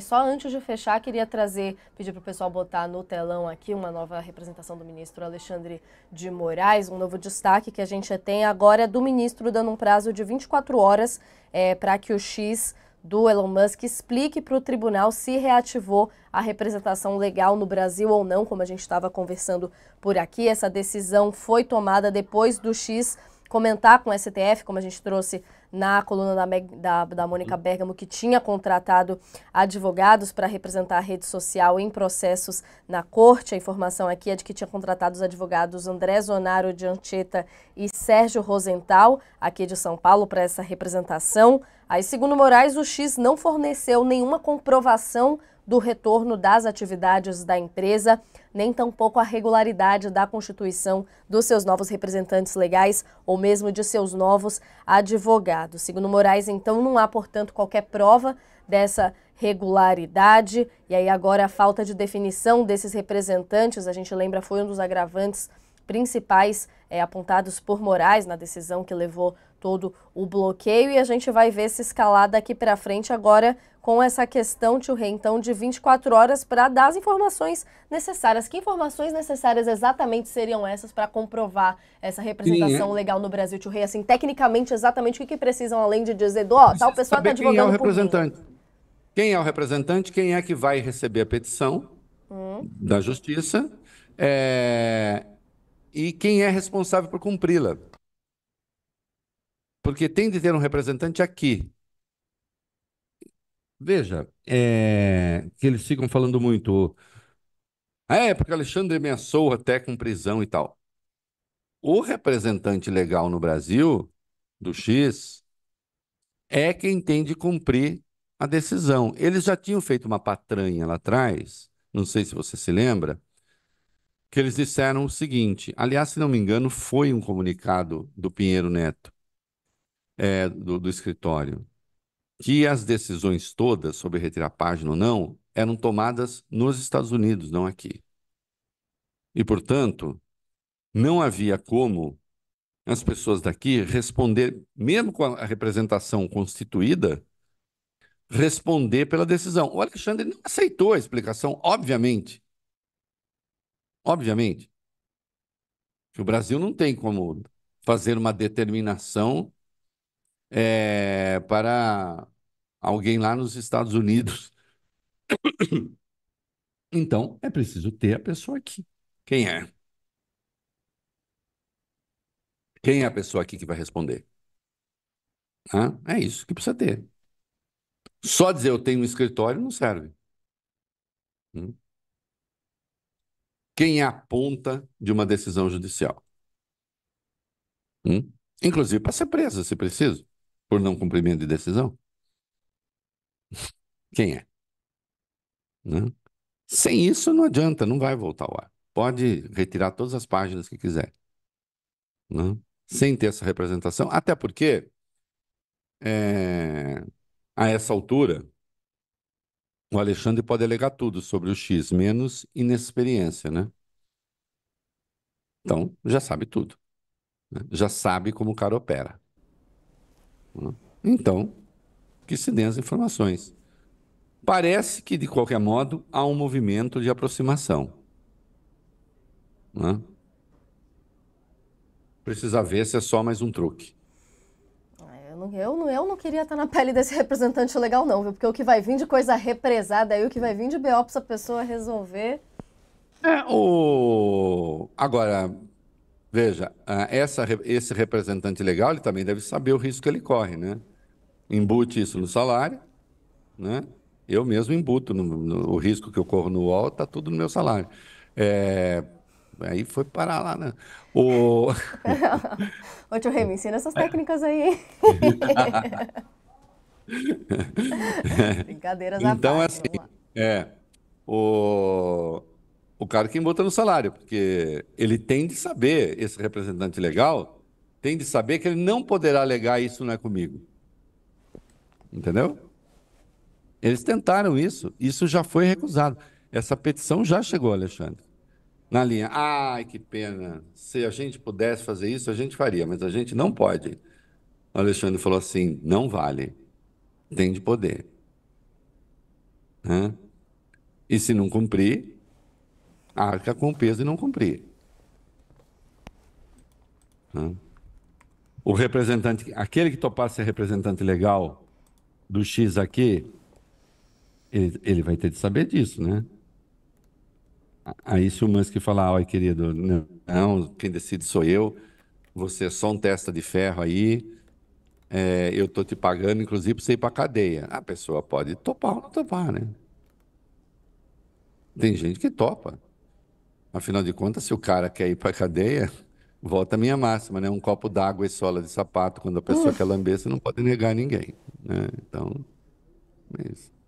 Só antes de fechar, queria trazer, pedir para o pessoal botar no telão aqui uma nova representação do ministro Alexandre de Moraes, um novo destaque que a gente tem agora é do ministro dando um prazo de 24 horas é, para que o X do Elon Musk explique para o tribunal se reativou a representação legal no Brasil ou não, como a gente estava conversando por aqui. Essa decisão foi tomada depois do X comentar com o STF, como a gente trouxe na coluna da, da, da Mônica hum. Bergamo, que tinha contratado advogados para representar a rede social em processos na corte. A informação aqui é de que tinha contratado os advogados André Zonaro de Anchieta e Sérgio Rosenthal, aqui de São Paulo, para essa representação. Aí, segundo Moraes, o X não forneceu nenhuma comprovação do retorno das atividades da empresa, nem tampouco a regularidade da constituição dos seus novos representantes legais ou mesmo de seus novos advogados. Segundo Moraes, então, não há, portanto, qualquer prova dessa regularidade. E aí, agora, a falta de definição desses representantes, a gente lembra, foi um dos agravantes principais é, apontados por Moraes na decisão que levou todo o bloqueio e a gente vai ver se escalar daqui para frente agora com essa questão, tio Rei, então, de 24 horas para dar as informações necessárias. Que informações necessárias exatamente seriam essas para comprovar essa representação é. legal no Brasil, tio Rei? Assim, tecnicamente, exatamente o que, que precisam, além de dizer, ó, tal pessoa está advogando quem é o representante. Mim. Quem é o representante, quem é que vai receber a petição hum. da justiça é... e quem é responsável por cumpri-la porque tem de ter um representante aqui. Veja, é, que eles ficam falando muito. Ah, é, porque Alexandre é ameaçou até com prisão e tal. O representante legal no Brasil, do X, é quem tem de cumprir a decisão. Eles já tinham feito uma patranha lá atrás, não sei se você se lembra, que eles disseram o seguinte: aliás, se não me engano, foi um comunicado do Pinheiro Neto é, do, do escritório que as decisões todas sobre retirar página ou não eram tomadas nos Estados Unidos, não aqui. E, portanto, não havia como as pessoas daqui responder, mesmo com a representação constituída, responder pela decisão. O Alexandre não aceitou a explicação, obviamente. Obviamente. Que o Brasil não tem como fazer uma determinação é, para alguém lá nos Estados Unidos. Então, é preciso ter a pessoa aqui. Quem é? Quem é a pessoa aqui que vai responder? Hã? É isso que precisa ter. Só dizer eu tenho um escritório não serve. Hum? Quem é a ponta de uma decisão judicial? Hum? Inclusive para ser presa, se preciso por não cumprimento de decisão? Quem é? Né? Sem isso não adianta, não vai voltar ao ar. Pode retirar todas as páginas que quiser. Né? Sem ter essa representação, até porque é, a essa altura o Alexandre pode alegar tudo sobre o X, menos inexperiência, né? Então, já sabe tudo. Né? Já sabe como o cara opera. Né? Então, que se dêem as informações. Parece que, de qualquer modo, há um movimento de aproximação. Né? Precisa ver se é só mais um truque. Ah, eu não, eu, não, queria estar na pele desse representante legal, não, viu? Porque o que vai vir de coisa represada aí, o que vai vir de BO a pessoa resolver. É, o... Agora, Veja, ah, essa, esse representante legal ele também deve saber o risco que ele corre, né? Embute isso no salário, né? Eu mesmo embuto no, no, o risco que eu corro no UOL, está tudo no meu salário. É, aí foi parar lá, né? O... Ô tio Remy, ensina essas é. técnicas aí, Brincadeiras à Então, assim, é, o o cara quem bota no salário, porque ele tem de saber, esse representante legal tem de saber que ele não poderá alegar isso não é comigo. Entendeu? Eles tentaram isso, isso já foi recusado. Essa petição já chegou, Alexandre. Na linha, ai que pena, se a gente pudesse fazer isso, a gente faria, mas a gente não pode. O Alexandre falou assim: não vale, tem de poder. Hã? E se não cumprir, arca com peso e não cumprir. Né? O representante, aquele que topar ser representante legal do X aqui, ele, ele vai ter de saber disso, né? Aí se o Musk falar, olha querido, não, não, quem decide sou eu, você é só um testa de ferro aí, é, eu tô te pagando, inclusive, para você ir para cadeia. A pessoa pode topar ou não topar, né? Tem gente que topa. Afinal de contas, se o cara quer ir para cadeia, volta a minha máxima, né? Um copo d'água e sola de sapato, quando a pessoa uh. quer lamber, você não pode negar ninguém, né? Então, é isso.